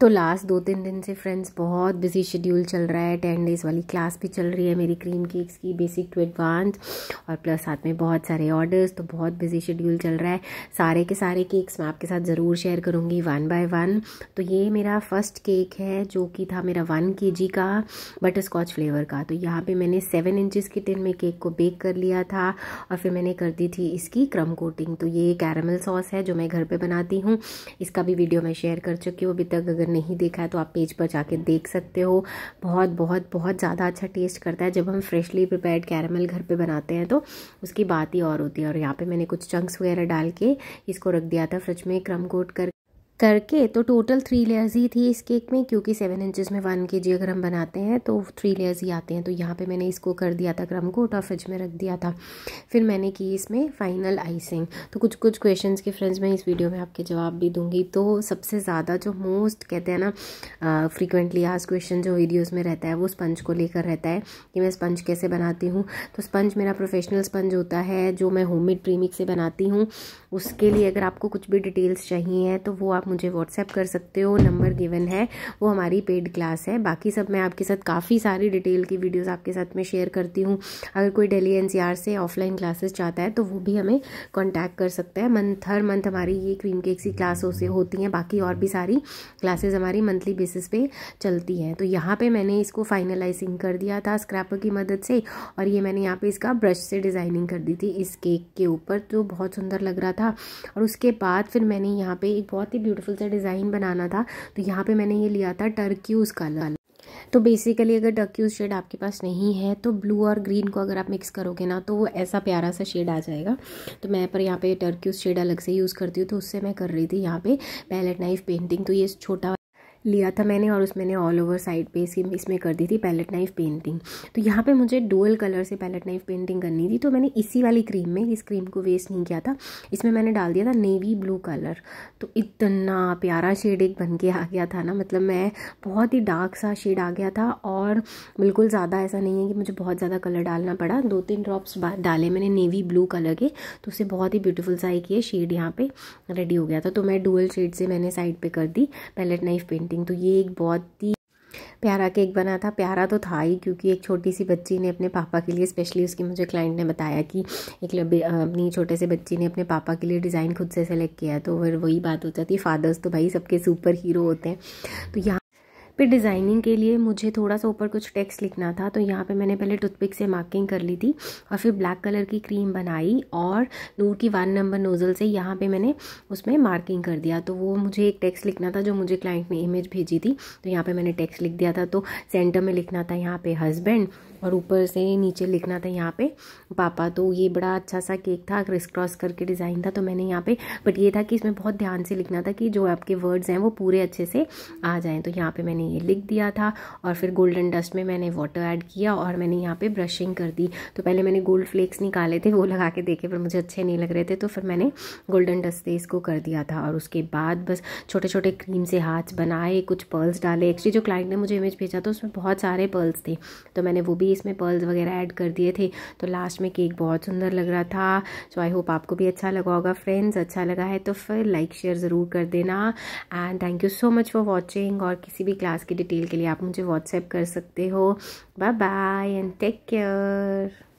तो लास्ट दो तीन दिन से फ्रेंड्स बहुत बिजी शेड्यूल चल रहा है टेन डेज़ वाली क्लास भी चल रही है मेरी क्रीम केक्स की बेसिक टू एडवांस और प्लस साथ में बहुत सारे ऑर्डर्स तो बहुत बिजी शेड्यूल चल रहा है सारे के सारे केक्स मैं आपके साथ ज़रूर शेयर करूँगी वन बाय वन तो ये मेरा फर्स्ट केक है जो कि था मेरा वन के जी का बटर स्कॉच फ्लेवर का तो यहाँ पर मैंने सेवन इंचज़ के टिन में केक को बेक कर लिया था और फिर मैंने कर दी थी इसकी क्रम कोटिंग तो ये कैरमल सॉस है जो मैं घर पर बनाती हूँ इसका भी वीडियो मैं शेयर कर चुकी हूँ अभी तक अगर अगर नहीं देखा है तो आप पेज पर जाके देख सकते हो बहुत बहुत बहुत ज़्यादा अच्छा टेस्ट करता है जब हम फ्रेशली प्रिपेयर्ड कैरमल घर पे बनाते हैं तो उसकी बात ही और होती है और यहाँ पे मैंने कुछ चंक्स वगैरह डाल के इसको रख दिया था फ्रिज में क्रम कोट कर करके तो टोटल थ्री लेयर्स ही थी इस केक में क्योंकि सेवन इंचेस में वन के जी अगर हम बनाते हैं तो थ्री लेयर्स ही आते हैं तो यहाँ पे मैंने इसको कर दिया था क्रम कोट और फ्रिज में रख दिया था फिर मैंने की इसमें फाइनल आइसिंग तो कुछ कुछ क्वेश्चंस के फ्रेंड्स मैं इस वीडियो में आपके जवाब भी दूंगी तो सबसे ज़्यादा जो मोस्ट कहते हैं ना फ्रिक्वेंटली आज क्वेश्चन जो वीडियोज़ में रहता है वो स्पंज को लेकर रहता है कि मैं स्पंज कैसे बनाती हूँ तो स्पंज मेरा प्रोफेशनल स्पंज होता है जो मैं होम मेड से बनाती हूँ उसके लिए अगर आपको कुछ भी डिटेल्स चाहिए तो वो आप आप मुझे व्हाट्सएप कर सकते हो नंबर गिवन है वो हमारी पेड क्लास है बाकी सब मैं आपके साथ काफ़ी सारी डिटेल की वीडियोस आपके साथ में शेयर करती हूँ अगर कोई डेली एनसीआर से ऑफलाइन क्लासेस चाहता है तो वो भी हमें कॉन्टैक्ट कर सकता है मंथ हर मंथ हमारी ये क्रीम केक सी क्लास से होती हैं बाकी और भी सारी क्लासेज हमारी मंथली बेसिस पे चलती हैं तो यहाँ पर मैंने इसको फाइनलाइजिंग कर दिया था स्क्रैपर की मदद से और ये मैंने यहाँ पे इसका ब्रश से डिज़ाइनिंग कर दी थी इस केक के ऊपर तो बहुत सुंदर लग रहा था और उसके बाद फिर मैंने यहाँ पे एक बहुत ही ब्यूटीफुल सा डिज़ाइन बनाना था तो यहाँ पे मैंने ये लिया था टर्क्यूज़ कलर तो बेसिकली अगर टर्क्यूज शेड आपके पास नहीं है तो ब्लू और ग्रीन को अगर आप मिक्स करोगे ना तो वो ऐसा प्यारा सा शेड आ जाएगा तो मैं पर यहाँ पे टर्क्यूज शेड अलग से यूज़ करती हूँ तो उससे मैं कर रही थी यहाँ पे पैलेट नाइफ पेंटिंग तो ये छोटा लिया था मैंने और उसमें मैंने ऑल ओवर साइड पे इसकी इसमें कर दी थी पैलेट नाइफ पेंटिंग तो यहाँ पे मुझे डुअल कलर से पैलेट नाइफ पेंटिंग करनी थी तो मैंने इसी वाली क्रीम में इस क्रीम को वेस्ट नहीं किया था इसमें मैंने डाल दिया था नेवी ब्लू कलर तो इतना प्यारा शेड एक बन के आ गया था ना मतलब मैं बहुत ही डार्क सा शेड आ गया था और बिल्कुल ज़्यादा ऐसा नहीं है कि मुझे बहुत ज़्यादा कलर डालना पड़ा दो तीन ड्रॉप्स डाले मैंने नेवी ब्लू कलर के तो उससे बहुत ही ब्यूटीफुल सा एक ये शेड यहाँ पर रेडी हो गया था तो मैं डुअल शेड से मैंने साइड पर कर दी पैलेट नाइफ पेंटिंग स्टार्टिंग तो ये एक बहुत ही प्यारा केक बना था प्यारा तो था ही क्योंकि एक छोटी सी बच्ची ने अपने पापा के लिए स्पेशली उसकी मुझे क्लाइंट ने बताया कि एक अपनी छोटे से बच्ची ने अपने पापा के लिए डिज़ाइन खुद से सेलेक्ट किया तो फिर वही बात हो जाती है फादर्स तो भाई सबके सुपर हीरो होते हैं तो यहाँ फिर डिज़ाइनिंग के लिए मुझे थोड़ा सा ऊपर कुछ टेक्स्ट लिखना था तो यहाँ पे मैंने पहले टूथपिक से मार्किंग कर ली थी और फिर ब्लैक कलर की क्रीम बनाई और नूर की वन नंबर नोज़ल से यहाँ पे मैंने उसमें मार्किंग कर दिया तो वो मुझे एक टेक्स्ट लिखना था जो मुझे क्लाइंट ने इमेज भेजी थी तो यहाँ पर मैंने टेक्स्ट लिख दिया था तो सेंटर में लिखना था यहाँ पर हस्बैंड और ऊपर से नीचे लिखना था यहाँ पर पापा तो ये बड़ा अच्छा सा केक था क्रिस क्रॉस करके डिज़ाइन था तो मैंने यहाँ पे बट ये था कि इसमें बहुत ध्यान से लिखना था कि जो आपके वर्ड्स हैं वो पूरे अच्छे से आ जाएँ तो यहाँ पर मैंने मैंने ये लिख दिया था और फिर गोल्डन डस्ट में मैंने वाटर ऐड किया और मैंने यहाँ पे ब्रशिंग कर दी तो पहले मैंने गोल्ड फ्लेक्स निकाले थे वो लगा के देखे पर मुझे अच्छे नहीं लग रहे थे तो फिर मैंने गोल्डन डस्ट से इसको कर दिया था और उसके बाद बस छोटे छोटे क्रीम से हाथ बनाए कुछ पर्ल्स डाले एक्चुअली जो क्लाइंट ने मुझे इमेज भेजा था उसमें बहुत सारे पर्ल्स थे तो मैंने वो भी इसमें पर्ल्स वगैरह ऐड कर दिए थे तो लास्ट में केक बहुत सुंदर लग रहा था सो आई होप आपको भी अच्छा लगा होगा फ्रेंड्स अच्छा लगा है तो फिर लाइक शेयर ज़रूर कर देना and thank you so much for watching और किसी भी क्लास क्लास की डिटेल के लिए आप मुझे व्हाट्सएप कर सकते हो bye bye and take care